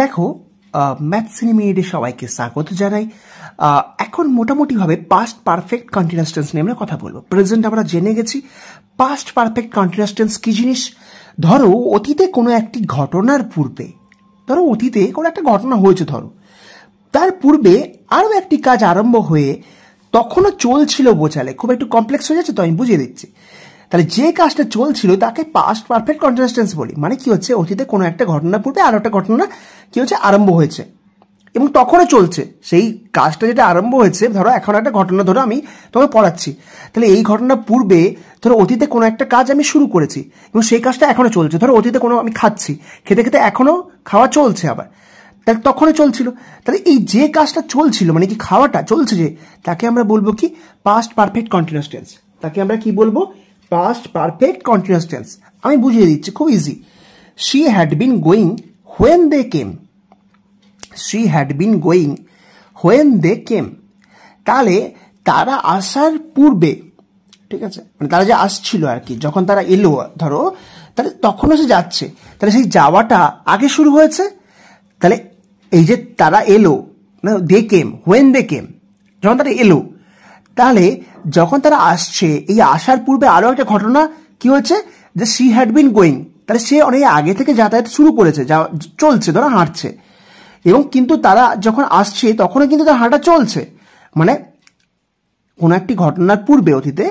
দেখো ম্যাথ এডে সবাইকে স্বাগত জানাই এখন মোটামুটিভাবে পাস্ট পারফেক্ট কন্টিনিউস টেন্স নিয়ে আমরা কথা বলবো প্রেজেন্ট আমরা জেনে গেছি পাস্ট পারফেক্ট কন্টিনিউস টেন্স কী জিনিস ধরো অতীতে কোনো একটি ঘটনার পূর্বে ধরো অতীতে কোনো একটা ঘটনা হয়েছে ধরো তার পূর্বে আরও একটি কাজ আরম্ভ হয়ে তখনও চলছিল বোঝালে খুব একটু কমপ্লেক্স হয়ে যাচ্ছে তো আমি বুঝিয়ে দিচ্ছি তাহলে যে কাজটা চলছিল তাকে পাস্ট পারফেক্ট কন্টিনিউয়াস বলি মানে কি হচ্ছে অতীতে কোনো একটা ঘটনা পূর্বে আরও একটা ঘটনা কি হচ্ছে আরম্ভ হয়েছে এবং তখনও চলছে সেই কাজটা যেটা আরম্ভ হয়েছে ধরো এখন একটা ঘটনা ধরো আমি তোমাকে পড়াচ্ছি তাহলে এই ঘটনা পূর্বে ধরো অতীতে কোনো একটা কাজ আমি শুরু করেছি এবং সেই কাজটা এখনও চলছে ধরো অতীতে কোনো আমি খাচ্ছি খেতে খেতে এখনও খাওয়া চলছে আবার তাহলে তখনও চলছিল তাহলে এই যে কাজটা চলছিল মানে কি খাওয়াটা চলছে যে তাকে আমরা বলবো কি পাস্ট পারফেক্ট কন্টিনিউস টেন্স তাকে আমরা কি বলবো পাস্ট পারফেক্ট কন্টিনিউয়াস টেন্স আমি বুঝিয়ে দিচ্ছি খুব easy she had been going when they came she had been going when they came তাহলে তারা আসার পূর্বে ঠিক আছে মানে তারা যে আসছিল আর কি যখন তারা এলো ধরো তাহলে তখনও সে যাচ্ছে তাহলে সেই যাওয়াটা আগে শুরু হয়েছে তাহলে এই যে তারা এলো না দে কেম হোয়েন দে কেম যখন তারা এলো তাহলে যখন তারা আসছে এই আসার পূর্বে আরও একটা ঘটনা কি হচ্ছে যে সি হ্যাড বিন গোয়িং তাহলে সে অনেক আগে থেকে যাতায়াত শুরু করেছে যা চলছে ধরো হাঁটছে এবং কিন্তু তারা যখন আসছে তখনও কিন্তু তার হাঁটা চলছে মানে কোনো একটি ঘটনার পূর্বে অতীতে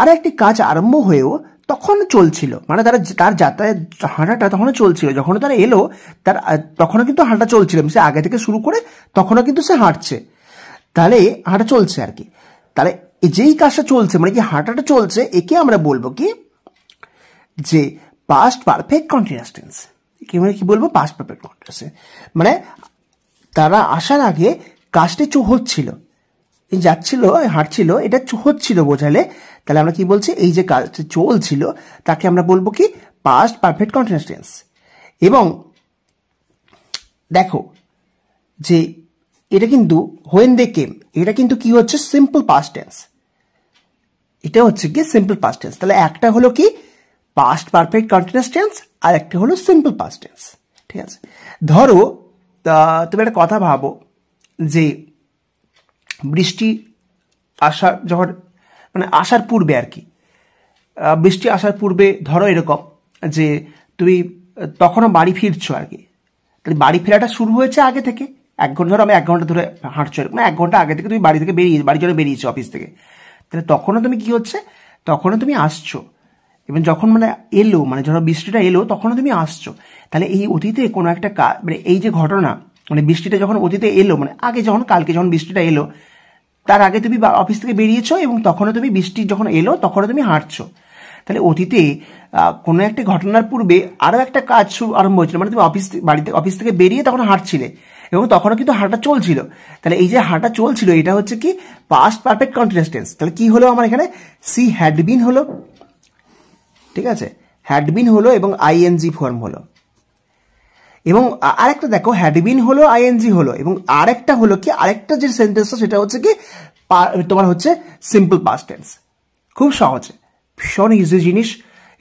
আর একটি কাজ আরম্ভ হয়েও তখন চলছিল মানে তারা তার যাতায়াত হাঁটাটা তখনও চলছিল যখন তারা এলো তার তখনও কিন্তু হাঁটা চলছিল সে আগে থেকে শুরু করে তখনও কিন্তু সে হাঁটছে তাহলে হাঁটা চলছে আর কি তাহলে যেই কাজটা চলছে মানে যে হাঁটাটা চলছে একে আমরা বলবো কি যে পাস্ট পারফেক্ট কন্টিনিউস টেন্স মানে কি বলবো পাস্ট পারফেক্ট কন্টিনিউস মানে তারা আসার আগে কাজটি হচ্ছিল যাচ্ছিল হাঁটছিল এটা হচ্ছিল বোঝালে তাহলে আমরা কি বলছি এই যে কাজটি চলছিল তাকে আমরা বলবো কি পাস্ট পারফেক্ট কন্টিনিউস টেন্স এবং দেখো যে এটা কিন্তু হোয়েন দে কেম এটা কিন্তু কি হচ্ছে সিম্পল পাস্ট টেন্স এটা হচ্ছে কি সিম্পল পাস্ট টেন্স তাহলে একটা হলো কি পাস্ট পারফেক্ট কন্টিনিউস টেন্স আর একটা হলো সিম্পল পাস্ট টেন্স ঠিক আছে ধরো তুমি একটা কথা ভাবো যে বৃষ্টি আসার যখন মানে আসার পূর্বে আর কি বৃষ্টি আসার পূর্বে ধরো এরকম যে তুমি তখনও বাড়ি ফিরছো আর কি তাহলে বাড়ি ফেরাটা শুরু হয়েছে আগে থেকে এক ঘন্টা ধরো আমি এক ঘন্টা ধরে হাঁটছো মানে এক ঘন্টা আগে থেকে তুমি বাড়ি থেকে বেরিয়ে বাড়ি চলে বেরিয়েছো অফিস থেকে তাহলে তখনও তুমি কি হচ্ছে তখনও তুমি আসছো এবং যখন মানে এলো মানে ধরো বৃষ্টিটা এলো তখনও তুমি আসছো তাহলে এই অতীতে কোনো একটা কাজ মানে এই যে ঘটনা মানে বৃষ্টিটা যখন অতীতে এলো মানে আগে যখন কালকে যখন বৃষ্টিটা এলো তার আগে তুমি অফিস থেকে বেরিয়েছো এবং তখনও তুমি বৃষ্টি যখন এলো তখনও তুমি হাঁটছো তাহলে অতীতে কোনো একটা ঘটনার পূর্বে আরও একটা কাজ আরম্ভ হয়েছিল মানে তুমি অফিস বাড়িতে অফিস থেকে বেরিয়ে তখন হাঁটছিলে এবং তখনও কিন্তু হাঁটা চলছিল তাহলে এই যে হাঁটা চলছিল এটা হচ্ছে কি পাস্ট পারফেক্ট কন্টিনিউস টেন্স তাহলে কি হলো আমার এখানে সি হ্যাড বিন হলো ঠিক আছে হ্যাড বিন হলো এবং আইএনজি ফর্ম হলো এবং আরেকটা দেখো হ্যাড বিন হলো আইএনজি হলো এবং আরেকটা হলো কি আরেকটা যে সেন্টেন্সটা সেটা হচ্ছে কি তোমার হচ্ছে সিম্পল পাস্ট টেন্স খুব সহজে ভীষণ ইজি জিনিস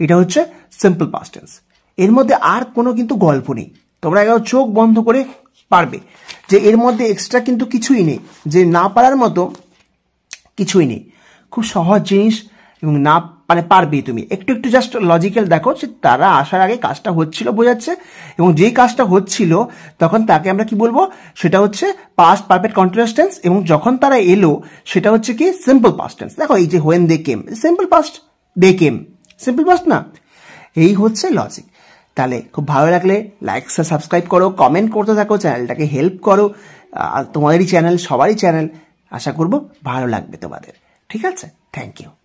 এটা হচ্ছে সিম্পল পাস্ট টেন্স এর মধ্যে আর কোনো কিন্তু গল্প নেই তোমরা চোখ বন্ধ করে পারবে যে এর মধ্যে এক্সট্রা কিন্তু কিছুই নেই যে না পারার মতো কিছুই নেই খুব সহজ জিনিস এবং না মানে পারবে তুমি একটু একটু জাস্ট লজিক্যাল দেখো যে তারা আসার আগে কাজটা হচ্ছিল বোঝাচ্ছে এবং যেই কাজটা হচ্ছিল তখন তাকে আমরা কি বলবো সেটা হচ্ছে পাস্ট পারফেক্ট কন্টিনিউয়াস এবং যখন তারা এলো সেটা হচ্ছে কি সিম্পল পাস্ট টেন্স দেখো এই যে when they came simple past they came simple past না এই হচ্ছে লজিক তাহলে খুব ভালো লাগলে লাইক সাবস্ক্রাইব করো কমেন্ট করতে থাকো চ্যানেলটাকে হেল্প করো তোমাদেরই চ্যানেল সবারই চ্যানেল আশা করব ভালো লাগবে তোমাদের ঠিক আছে থ্যাংক ইউ